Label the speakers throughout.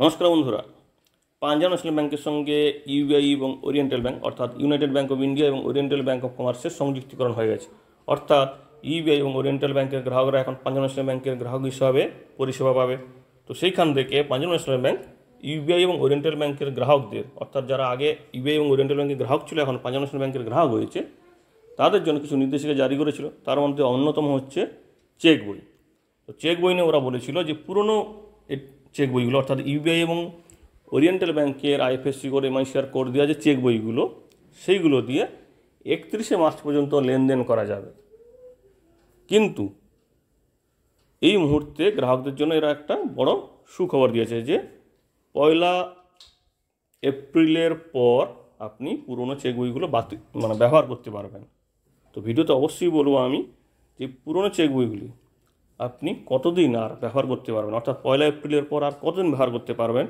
Speaker 1: নমস্কার বন্ধুরা পাঞ্জাব ন্যাশনাল ব্যাংকের সঙ্গে ইউবিআই এবং ওরিয়েন্টাল ব্যাংক অর্থাৎ ইউনাইটেড ব্যাংক অফ ইন্ডিয়া এবং ওরিয়েন্টাল ব্যাংক অফ কমার্সের সংযুক্তিকরণ হয়ে গেছে অর্থাৎ ইউবিআই এবং ওরিয়েন্টাল ব্যাংকের গ্রাহকরা এখন পাঞ্জাব ন্যাশনাল ব্যাংকের গ্রাহক হিসাবে পরিষেবা পাবে তো সেইখান থেকে পাঞ্জাব ন্যাশনাল ব্যাংক ইউবিআই এবং ওরিয়েন্টাল ব্যাংকের গ্রাহকদের অর্থাৎ যারা আগে ইউবিআই এবং ওরিয়েন্টাল ব্যাংকের গ্রাহক ছিল এখন পাঞ্জাব ন্যাশনাল ব্যাংকের গ্রাহক হয়েছে তাদের জন্য কিছু নির্দেশিকা জারি করেছিল তার মধ্যে অন্যতম হচ্ছে চেক বই তো চেক বই নিয়ে ওরা বলেছিল যে পুরনো চেক বইগুলো অর্থাৎ ইউবিআই এবং ওরিয়েন্টাল ব্যাংকের আইএফএসসি কোড এমআইসিআর কোড দেওয়া যে চেক বইগুলো সেইগুলো দিয়ে একত্রিশে মার্চ পর্যন্ত লেনদেন করা যাবে কিন্তু এই মুহূর্তে গ্রাহকদের জন্য এরা একটা বড় সুখবর দিয়েছে যে পয়লা এপ্রিলের পর আপনি পুরনো চেক বইগুলো বাতিল মানে ব্যবহার করতে পারবেন তো ভিডিওতে অবশ্যই বলবো আমি যে পুরনো চেক বইগুলি আপনি কতদিন আর ব্যবহার করতে পারবেন অর্থাৎ পয়লা এপ্রিলের পর আর কতদিন ব্যবহার করতে পারবেন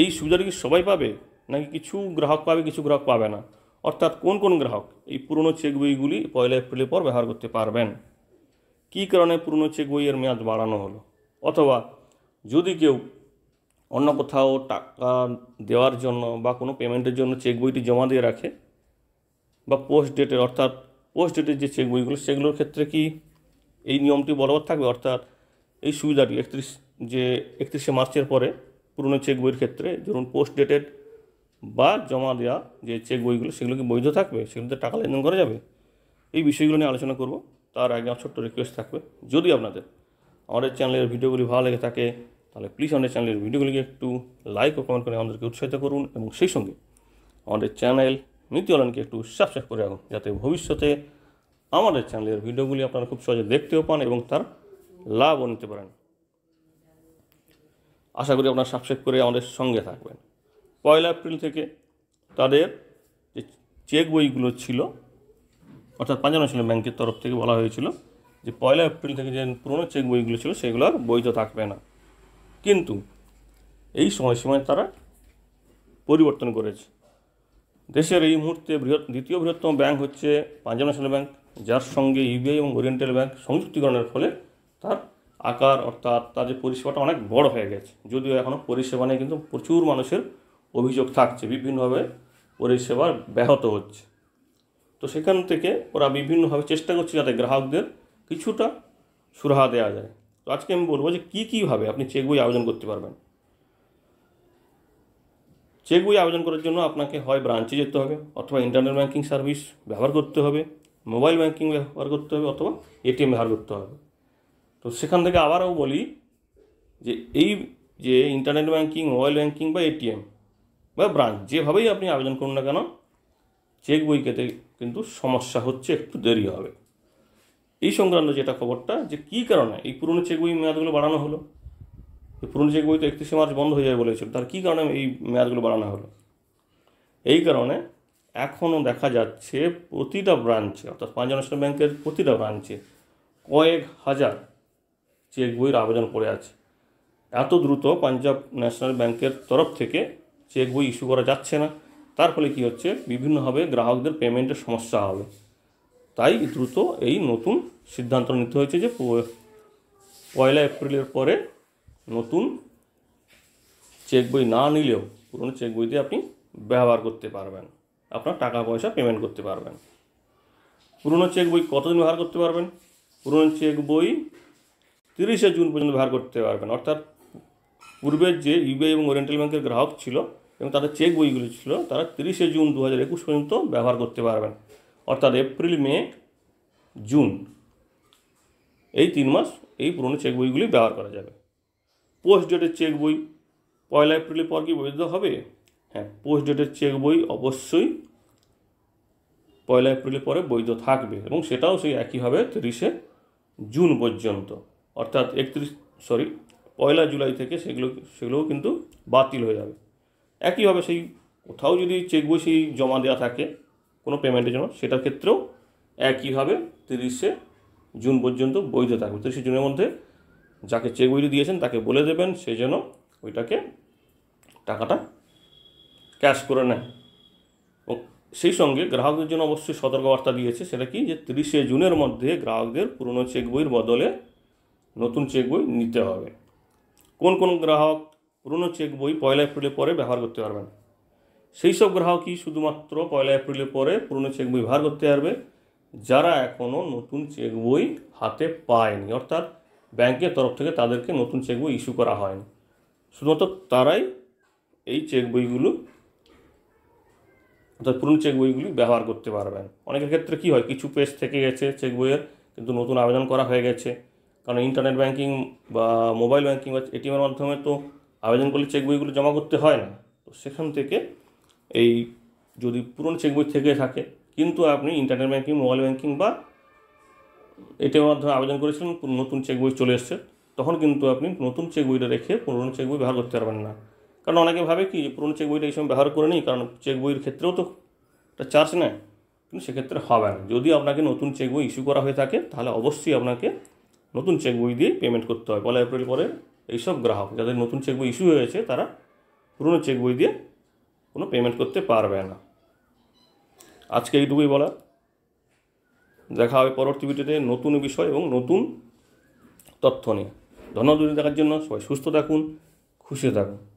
Speaker 1: এই সুবিধাটি কি সবাই পাবে নাকি কিছু গ্রাহক পাবে কিছু গ্রাহক পাবে না অর্থাৎ কোন কোন গ্রাহক এই পুরনো চেক বইগুলি পয়লা এপ্রিলের পর ব্যবহার করতে পারবেন কী কারণে পুরনো চেক বইয়ের মেয়াদ বাড়ানো হলো অথবা যদি কেউ অন্য কোথাও টাকা দেওয়ার জন্য বা কোনো পেমেন্টের জন্য চেক বইটি জমা দিয়ে রাখে বা পোস্ট ডেটে অর্থাৎ পোস্ট ডেটের যে চেক বইগুলো সেগুলোর ক্ষেত্রে কি এই নিয়মটি বরাবর থাকবে অর্থাৎ এই সুবিধাটি একত্রিশ যে একত্রিশে মার্চের পরে পুরনো চেক বইয়ের ক্ষেত্রে ধরুন পোস্ট ডেটেড বা জমা দেওয়া যে চেক বইগুলো সেগুলো কি বৈধ থাকবে সেগুলোতে টাকা লেনদেন করা যাবে এই বিষয়গুলো নিয়ে আলোচনা করব তার আগে আমার ছোট্ট রিকোয়েস্ট থাকবে যদি আপনাদের আমাদের চ্যানেলের ভিডিওগুলি ভালো লেগে থাকে তাহলে প্লিজ আমাদের চ্যানেলের ভিডিওগুলিকে একটু লাইক ও কমেন্ট করে আমাদেরকে উৎসাহিত করুন এবং সেই সঙ্গে আমাদের চ্যানেল নীতি অনলাইনকে একটু সাবস্ক্রাইব করে রাখুন যাতে ভবিষ্যতে আমাদের চ্যানেলের ভিডিওগুলি আপনারা খুব সহজে দেখতেও পান এবং তার লাভও নিতে পারেন আশা করি আপনারা সাবস্ক্রাইব করে আমাদের সঙ্গে থাকবেন পয়লা এপ্রিল থেকে তাদের যে চেক বইগুলো ছিল অর্থাৎ পাঞ্জাব ন্যাশনাল ব্যাংকের তরফ থেকে বলা হয়েছিল যে পয়লা এপ্রিল থেকে যে পুরনো চেক বইগুলো ছিল সেগুলো আর বৈধ থাকবে না কিন্তু এই সময়সীমায় তারা পরিবর্তন করেছে দেশের এই মুহূর্তে বৃহৎ দ্বিতীয় বৃহত্তম ব্যাংক হচ্ছে পাঞ্জাব ন্যাশনাল ব্যাংক যার সঙ্গে ইউবিআই এবং ওরিয়েন্টাল ব্যাঙ্ক সংযুক্তিকরণের ফলে তার আকার অর্থাৎ তাদের পরিষেবাটা অনেক বড় হয়ে গেছে যদিও এখনও পরিষেবা নিয়ে কিন্তু প্রচুর মানুষের অভিযোগ থাকছে বিভিন্নভাবে পরিষেবার ব্যাহত হচ্ছে তো সেখান থেকে ওরা বিভিন্নভাবে চেষ্টা করছে যাতে গ্রাহকদের কিছুটা সুরাহা দেওয়া যায় তো আজকে আমি বলবো যে কী কীভাবে আপনি চেক বই আবেদন করতে পারবেন চেক বই আবেদন করার জন্য আপনাকে হয় ব্রাঞ্চে যেতে হবে অথবা ইন্টারনেট ব্যাঙ্কিং সার্ভিস ব্যবহার করতে হবে মোবাইল ব্যাঙ্কিং ব্যবহার করতে হবে অথবা এটিএম ব্যবহার করতে হবে তো সেখান থেকে আবারও বলি যে এই যে ইন্টারনেট ব্যাঙ্কিং মোবাইল ব্যাঙ্কিং বা এটিএম বা ব্রাঞ্চ যেভাবেই আপনি আবেদন করুন না কেন চেক বই খেতে কিন্তু সমস্যা হচ্ছে একটু দেরি হবে এই সংক্রান্ত যেটা খবরটা যে কী কারণে এই পুরনো চেক বই মেয়াদগুলো বাড়ানো হলো পুরনো চেক বই তো একত্রিশে মার্চ বন্ধ হয়ে যাবে বলেছিল তার কী কারণে এই মেয়াদগুলো বাড়ানো হলো এই কারণে এখনও দেখা যাচ্ছে প্রতিটা ব্রাঞ্চে অর্থাৎ পাঞ্জাব ন্যাশনাল ব্যাংকের প্রতিটা ব্রাঞ্চে কয়েক হাজার চেক বইয়ের আবেদন পড়ে আছে এত দ্রুত পাঞ্জাব ন্যাশনাল ব্যাংকের তরফ থেকে চেক বই ইস্যু করা যাচ্ছে না তার ফলে কী হচ্ছে বিভিন্নভাবে গ্রাহকদের পেমেন্টের সমস্যা হবে তাই দ্রুত এই নতুন সিদ্ধান্ত নিতে হয়েছে যে পয়লা এপ্রিলের পরে নতুন চেক বই না নিলেও পুরনো চেক বইতে আপনি ব্যবহার করতে পারবেন আপনার টাকা পয়সা পেমেন্ট করতে পারবেন পুরনো চেক বই কতদিন ব্যবহার করতে পারবেন পুরনো চেক বই তিরিশে জুন পর্যন্ত ব্যবহার করতে পারবেন অর্থাৎ পূর্বের যে ইউবিআই এবং ওরিয়েন্টাল ব্যাংকের গ্রাহক ছিল এবং তাদের চেক বইগুলো ছিল তারা তিরিশে জুন দু হাজার একুশ পর্যন্ত ব্যবহার করতে পারবেন অর্থাৎ এপ্রিল মে জুন এই তিন মাস এই পুরনো চেক বইগুলি ব্যবহার করা যাবে পোস্ট ডেটের চেক বই পয়লা এপ্রিলের পর কি বৈধ হবে হ্যাঁ পোস্ট ডেটের চেক বই অবশ্যই পয়লা এপ্রিলের পরে বৈধ থাকবে এবং সেটাও সেই একইভাবে তিরিশে জুন পর্যন্ত অর্থাৎ একত্রিশ সরি পয়লা জুলাই থেকে সেগুলো সেগুলোও কিন্তু বাতিল হয়ে যাবে একইভাবে সেই কোথাও যদি চেক বই সেই জমা দেওয়া থাকে কোনো পেমেন্টের জন্য সেটার ক্ষেত্রেও একইভাবে তিরিশে জুন পর্যন্ত বৈধ থাকবে তিরিশে জুনের মধ্যে যাকে চেক বইটি দিয়েছেন তাকে বলে দেবেন সেই জন্য ওইটাকে টাকাটা ক্যাশ করে নেয় সেই সঙ্গে গ্রাহকদের জন্য অবশ্যই সতর্কবার্তা দিয়েছে সেটা কি যে তিরিশে জুনের মধ্যে গ্রাহকদের পুরনো চেক বইয়ের বদলে নতুন চেক বই নিতে হবে কোন কোন গ্রাহক পুরনো চেক বই পয়লা এপ্রিলের পরে ব্যবহার করতে পারবেন সেই সব গ্রাহকই শুধুমাত্র পয়লা এপ্রিলের পরে পুরনো চেক বই ব্যবহার করতে পারবে যারা এখনও নতুন চেক বই হাতে পায়নি অর্থাৎ ব্যাংকের তরফ থেকে তাদেরকে নতুন চেক বই ইস্যু করা হয়নি শুধুমাত্র তারাই এই চেক বইগুলো অর্থাৎ পুরনো চেক বইগুলি ব্যবহার করতে পারবেন অনেকের ক্ষেত্রে কী হয় কিছু পেজ থেকে গেছে চেক বইয়ের কিন্তু নতুন আবেদন করা হয়ে গেছে কারণ ইন্টারনেট ব্যাঙ্কিং বা মোবাইল ব্যাঙ্কিং বা এটিএমের মাধ্যমে তো আবেদন করলে চেক বইগুলো জমা করতে হয় না তো সেখান থেকে এই যদি পুরনো চেক বই থেকে থাকে কিন্তু আপনি ইন্টারনেট ব্যাঙ্কিং মোবাইল ব্যাঙ্কিং বা এটিএমের মাধ্যমে আবেদন করেছিলেন নতুন চেক বই চলে এসছে তখন কিন্তু আপনি নতুন চেক বইটা রেখে পুরনো চেক বই ব্যবহার করতে পারবেন না কারণ অনেকে ভাবে কি যে পুরনো চেক বইটা এই সময় ব্যবহার করে নিই কারণ চেক বইয়ের ক্ষেত্রেও তো একটা চার্জ নেয় কিন্তু সেক্ষেত্রে হবে না যদি আপনাকে নতুন চেক বই ইস্যু করা হয়ে থাকে তাহলে অবশ্যই আপনাকে নতুন চেক বই দিয়ে পেমেন্ট করতে হয় পয়লা এপ্রিল পরে এইসব গ্রাহক যাদের নতুন চেক বই ইস্যু হয়েছে তারা পুরনো চেক বই দিয়ে কোনো পেমেন্ট করতে পারবে না আজকে এইটুকুই বলা দেখা হবে পরবর্তী ভিডিওতে নতুন বিষয় এবং নতুন তথ্য নিয়ে ধন্যবাদ দেখার জন্য সবাই সুস্থ থাকুন খুশি থাকুন